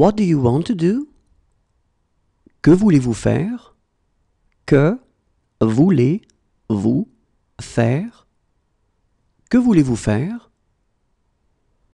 What do you want to do? Que voulez-vous faire? Que voulez-vous faire? Que voulez-vous faire?